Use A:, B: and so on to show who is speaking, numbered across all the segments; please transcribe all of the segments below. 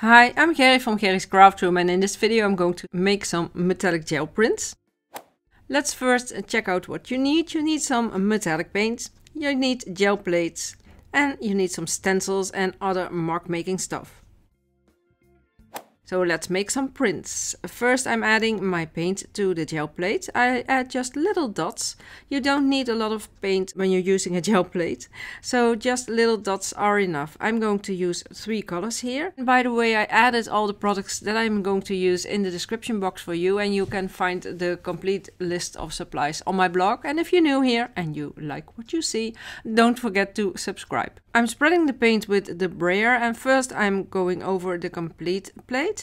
A: Hi, I'm Gerry from Gerry's Craft Room and in this video I'm going to make some metallic gel prints. Let's first check out what you need. You need some metallic paints, you need gel plates and you need some stencils and other mark making stuff. So let's make some prints. First I'm adding my paint to the gel plate. I add just little dots. You don't need a lot of paint when you're using a gel plate. So just little dots are enough. I'm going to use three colors here. And by the way, I added all the products that I'm going to use in the description box for you and you can find the complete list of supplies on my blog. And if you're new here and you like what you see, don't forget to subscribe. I'm spreading the paint with the brayer and first I'm going over the complete plate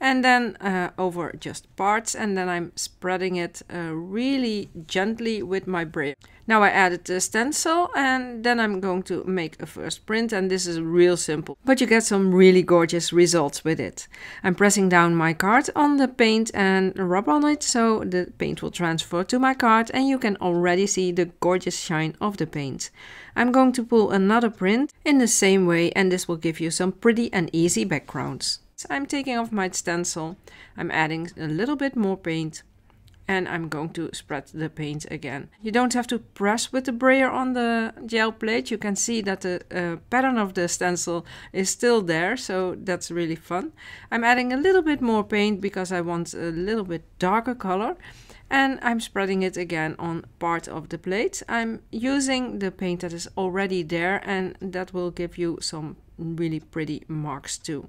A: and then uh, over just parts and then I'm spreading it uh, really gently with my brush. Now I added the stencil and then I'm going to make a first print and this is real simple but you get some really gorgeous results with it. I'm pressing down my card on the paint and rub on it so the paint will transfer to my card and you can already see the gorgeous shine of the paint. I'm going to pull another print in the same way and this will give you some pretty and easy backgrounds. I'm taking off my stencil, I'm adding a little bit more paint and I'm going to spread the paint again. You don't have to press with the brayer on the gel plate. You can see that the uh, pattern of the stencil is still there, so that's really fun. I'm adding a little bit more paint because I want a little bit darker color and I'm spreading it again on part of the plate. I'm using the paint that is already there and that will give you some really pretty marks too.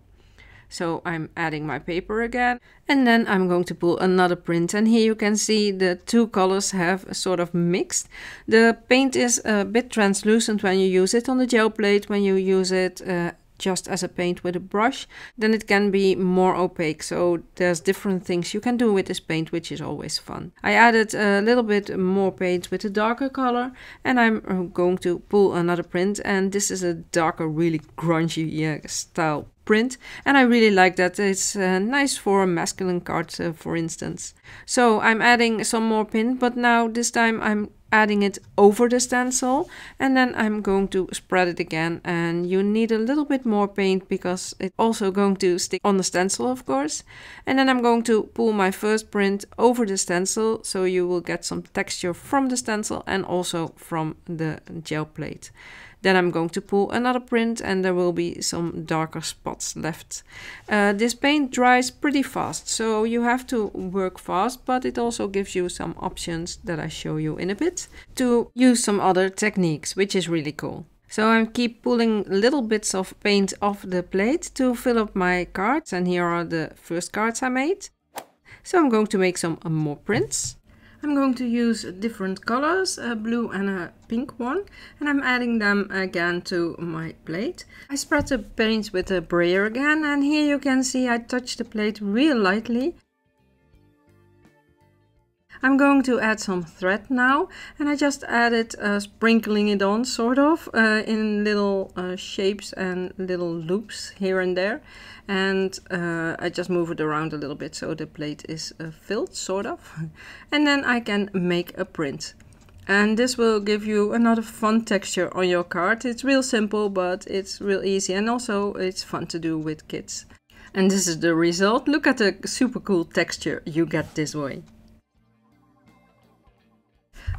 A: So I'm adding my paper again and then I'm going to pull another print and here you can see the two colors have sort of mixed. The paint is a bit translucent when you use it on the gel plate, when you use it uh, just as a paint with a brush, then it can be more opaque. So there's different things you can do with this paint, which is always fun. I added a little bit more paint with a darker color and I'm uh, going to pull another print and this is a darker, really grungy yeah, style print and I really like that. It's uh, nice for a masculine card uh, for instance. So I'm adding some more pin but now this time I'm adding it over the stencil and then I'm going to spread it again and you need a little bit more paint because it's also going to stick on the stencil of course and then I'm going to pull my first print over the stencil so you will get some texture from the stencil and also from the gel plate. Then I'm going to pull another print and there will be some darker spots left. Uh, this paint dries pretty fast, so you have to work fast, but it also gives you some options that I show you in a bit to use some other techniques, which is really cool. So I keep pulling little bits of paint off the plate to fill up my cards. And here are the first cards I made. So I'm going to make some more prints. I'm going to use different colors, a blue and a pink one, and I'm adding them again to my plate. I spread the paint with a brayer again, and here you can see I touch the plate real lightly I'm going to add some thread now and I just added uh, sprinkling it on sort of uh, in little uh, shapes and little loops here and there and uh, I just move it around a little bit so the plate is uh, filled sort of and then I can make a print and this will give you another fun texture on your card. It's real simple but it's real easy and also it's fun to do with kids. And this is the result. Look at the super cool texture you get this way.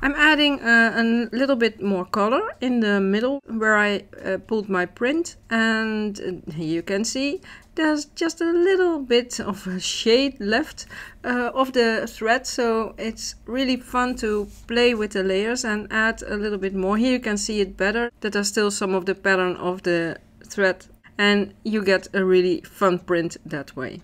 A: I'm adding uh, a little bit more color in the middle where I uh, pulled my print and uh, you can see there's just a little bit of a shade left uh, of the thread so it's really fun to play with the layers and add a little bit more. Here you can see it better that there's still some of the pattern of the thread and you get a really fun print that way.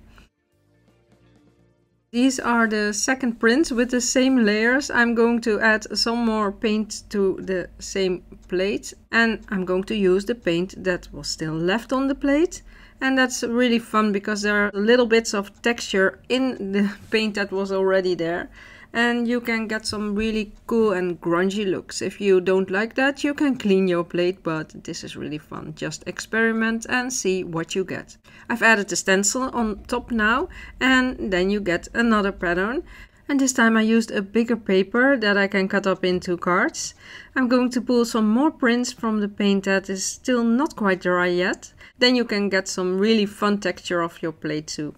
A: These are the second prints with the same layers. I'm going to add some more paint to the same plate and I'm going to use the paint that was still left on the plate. And that's really fun because there are little bits of texture in the paint that was already there and you can get some really cool and grungy looks. If you don't like that, you can clean your plate, but this is really fun. Just experiment and see what you get. I've added the stencil on top now, and then you get another pattern. And this time I used a bigger paper that I can cut up into cards. I'm going to pull some more prints from the paint that is still not quite dry yet then you can get some really fun texture off your plate too.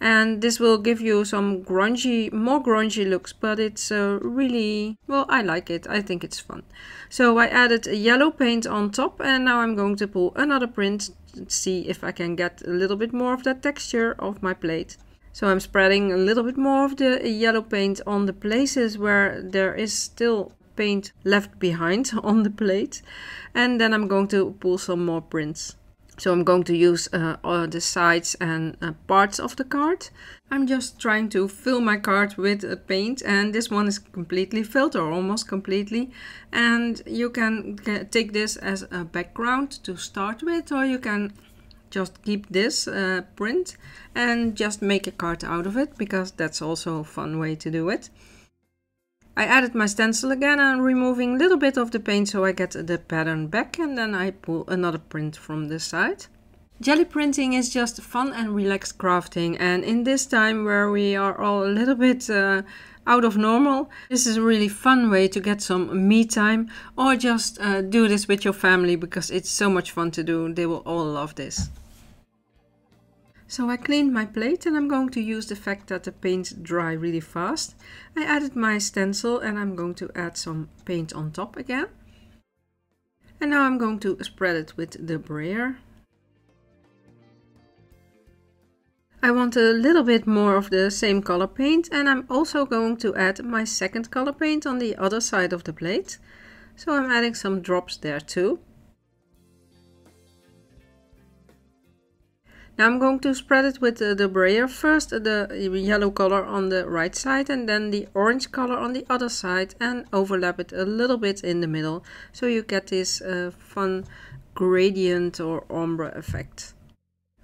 A: And this will give you some grungy, more grungy looks, but it's uh, really, well, I like it. I think it's fun. So I added a yellow paint on top and now I'm going to pull another print to see if I can get a little bit more of that texture off my plate. So I'm spreading a little bit more of the yellow paint on the places where there is still paint left behind on the plate. And then I'm going to pull some more prints. So I'm going to use uh, the sides and uh, parts of the card. I'm just trying to fill my card with uh, paint and this one is completely filled or almost completely. And you can take this as a background to start with or you can just keep this uh, print and just make a card out of it because that's also a fun way to do it. I added my stencil again and removing a little bit of the paint so I get the pattern back and then I pull another print from the side. Jelly printing is just fun and relaxed crafting and in this time where we are all a little bit uh, out of normal, this is a really fun way to get some me time or just uh, do this with your family because it's so much fun to do, they will all love this. So I cleaned my plate and I'm going to use the fact that the paint dry really fast. I added my stencil and I'm going to add some paint on top again. And now I'm going to spread it with the brayer. I want a little bit more of the same color paint and I'm also going to add my second color paint on the other side of the plate. So I'm adding some drops there too. Now I'm going to spread it with uh, the brayer first, uh, the yellow color on the right side and then the orange color on the other side and overlap it a little bit in the middle so you get this uh, fun gradient or ombre effect.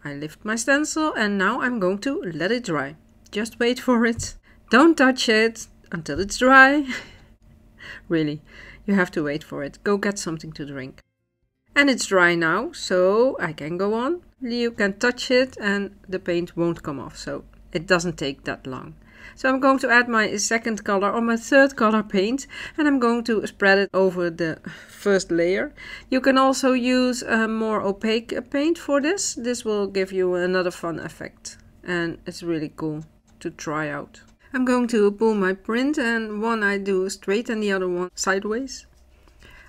A: I lift my stencil and now I'm going to let it dry. Just wait for it. Don't touch it until it's dry. really, you have to wait for it. Go get something to drink. And it's dry now, so I can go on you can touch it and the paint won't come off so it doesn't take that long so I'm going to add my second color or my third color paint and I'm going to spread it over the first layer you can also use a more opaque paint for this this will give you another fun effect and it's really cool to try out I'm going to pull my print and one I do straight and the other one sideways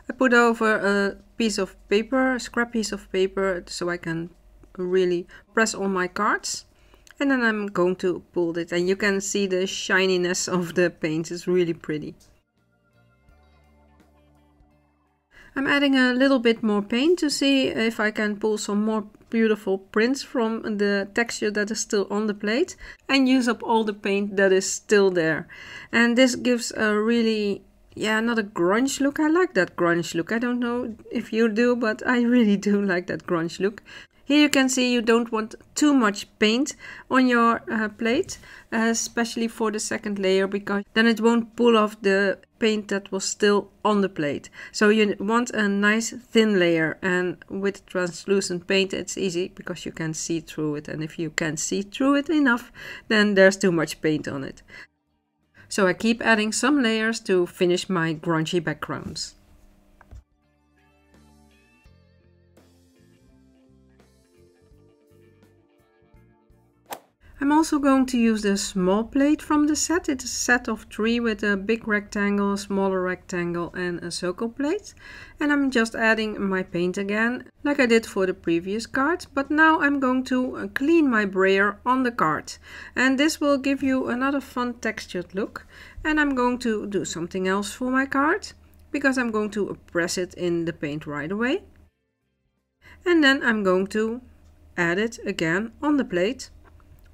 A: I put over a piece of paper, a scrap piece of paper, so I can really press all my cards and then I'm going to pull it and you can see the shininess of the paint is really pretty. I'm adding a little bit more paint to see if I can pull some more beautiful prints from the texture that is still on the plate and use up all the paint that is still there. And this gives a really, yeah, not a grunge look. I like that grunge look. I don't know if you do, but I really do like that grunge look. Here you can see you don't want too much paint on your uh, plate, uh, especially for the second layer, because then it won't pull off the paint that was still on the plate. So you want a nice thin layer and with translucent paint it's easy because you can see through it and if you can see through it enough then there's too much paint on it. So I keep adding some layers to finish my grungy backgrounds. I'm also going to use the small plate from the set. It's a set of three with a big rectangle, a smaller rectangle and a circle plate. And I'm just adding my paint again, like I did for the previous card. But now I'm going to uh, clean my brayer on the card. And this will give you another fun textured look. And I'm going to do something else for my card, because I'm going to press it in the paint right away. And then I'm going to add it again on the plate.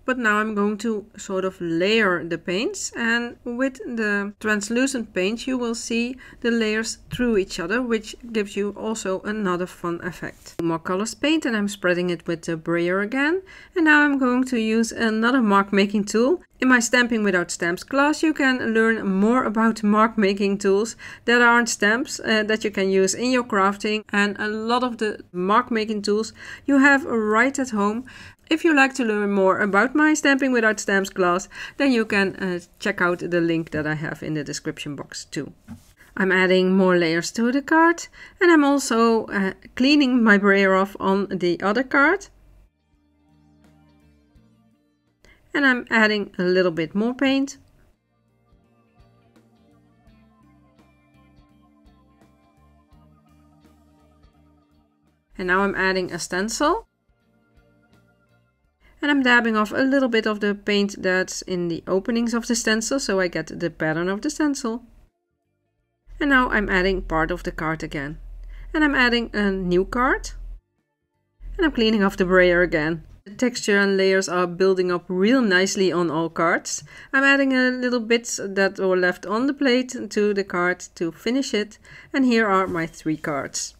A: But now I'm going to sort of layer the paints and with the translucent paint you will see the layers through each other which gives you also another fun effect. More colors paint and I'm spreading it with the brayer again and now I'm going to use another mark making tool in my Stamping Without Stamps class you can learn more about mark making tools that aren't stamps uh, that you can use in your crafting and a lot of the mark making tools you have right at home if you like to learn more about my Stamping Without Stamps class, then you can uh, check out the link that I have in the description box too. I'm adding more layers to the card and I'm also uh, cleaning my brayer off on the other card. And I'm adding a little bit more paint. And now I'm adding a stencil and I'm dabbing off a little bit of the paint that's in the openings of the stencil so I get the pattern of the stencil. And now I'm adding part of the card again. And I'm adding a new card. And I'm cleaning off the brayer again. The texture and layers are building up real nicely on all cards. I'm adding a little bits that were left on the plate to the card to finish it. And here are my three cards.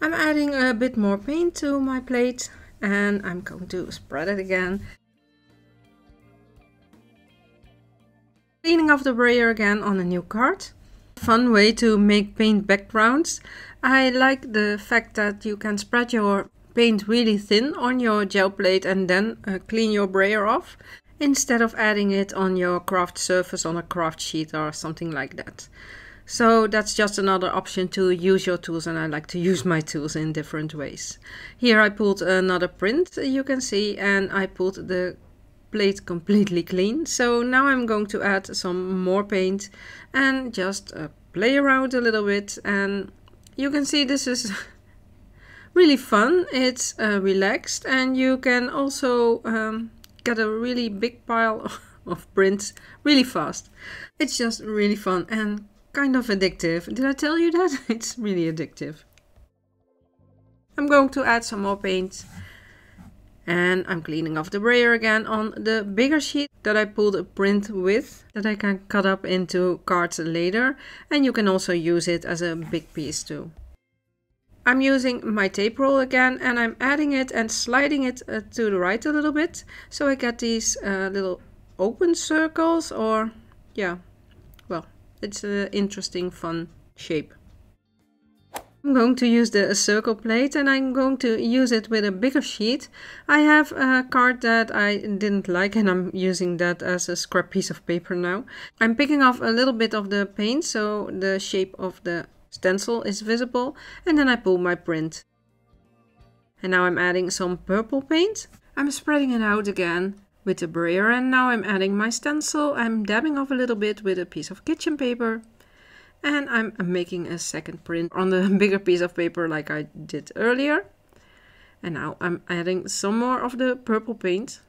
A: I'm adding a bit more paint to my plate and I'm going to spread it again. Cleaning off the brayer again on a new card. Fun way to make paint backgrounds. I like the fact that you can spread your paint really thin on your gel plate and then uh, clean your brayer off instead of adding it on your craft surface on a craft sheet or something like that. So that's just another option to use your tools and I like to use my tools in different ways. Here I pulled another print you can see and I pulled the plate completely clean. So now I'm going to add some more paint and just uh, play around a little bit and you can see this is really fun. It's uh, relaxed and you can also um, get a really big pile of prints really fast. It's just really fun and kind of addictive. Did I tell you that? it's really addictive. I'm going to add some more paint. And I'm cleaning off the brayer again on the bigger sheet that I pulled a print with that I can cut up into cards later. And you can also use it as a big piece too. I'm using my tape roll again and I'm adding it and sliding it uh, to the right a little bit. So I get these uh, little open circles or yeah, it's an interesting, fun shape. I'm going to use the circle plate and I'm going to use it with a bigger sheet. I have a card that I didn't like and I'm using that as a scrap piece of paper now. I'm picking off a little bit of the paint so the shape of the stencil is visible and then I pull my print. And now I'm adding some purple paint. I'm spreading it out again with the brayer and now I'm adding my stencil, I'm dabbing off a little bit with a piece of kitchen paper and I'm making a second print on the bigger piece of paper like I did earlier. And now I'm adding some more of the purple paint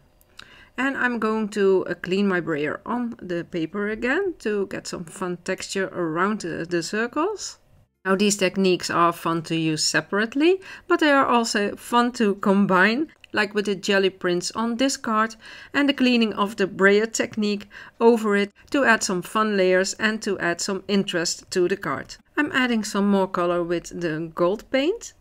A: and I'm going to uh, clean my brayer on the paper again to get some fun texture around uh, the circles. Now these techniques are fun to use separately, but they are also fun to combine like with the jelly prints on this card and the cleaning of the brayer technique over it to add some fun layers and to add some interest to the card. I'm adding some more color with the gold paint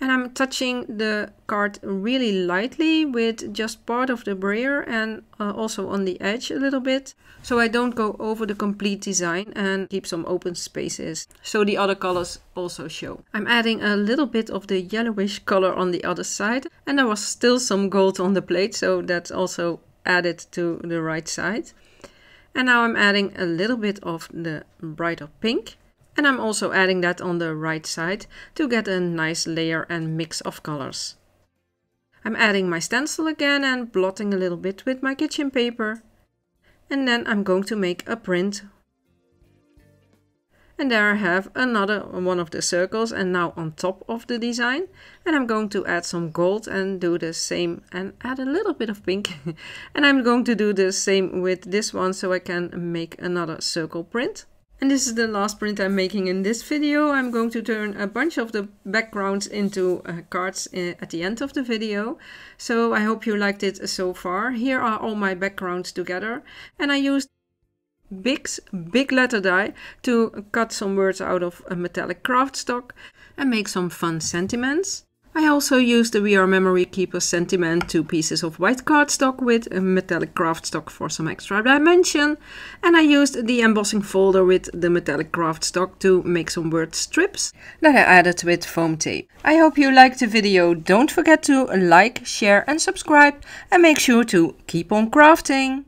A: and I'm touching the card really lightly with just part of the brayer and uh, also on the edge a little bit so I don't go over the complete design and keep some open spaces so the other colors also show. I'm adding a little bit of the yellowish color on the other side and there was still some gold on the plate so that's also added to the right side. And now I'm adding a little bit of the brighter pink and I'm also adding that on the right side to get a nice layer and mix of colors. I'm adding my stencil again and blotting a little bit with my kitchen paper. And then I'm going to make a print. And there I have another one of the circles and now on top of the design. And I'm going to add some gold and do the same and add a little bit of pink. and I'm going to do the same with this one so I can make another circle print. And this is the last print I'm making in this video. I'm going to turn a bunch of the backgrounds into uh, cards uh, at the end of the video. So I hope you liked it so far. Here are all my backgrounds together. And I used Bix Big Letter Die to cut some words out of a metallic craft stock and make some fun sentiments. I also used the VR Memory Keeper Sentiment two pieces of white cardstock with a metallic craft stock for some extra dimension. And I used the embossing folder with the metallic craft stock to make some word strips that I added with foam tape. I hope you liked the video. Don't forget to like, share and subscribe and make sure to keep on crafting.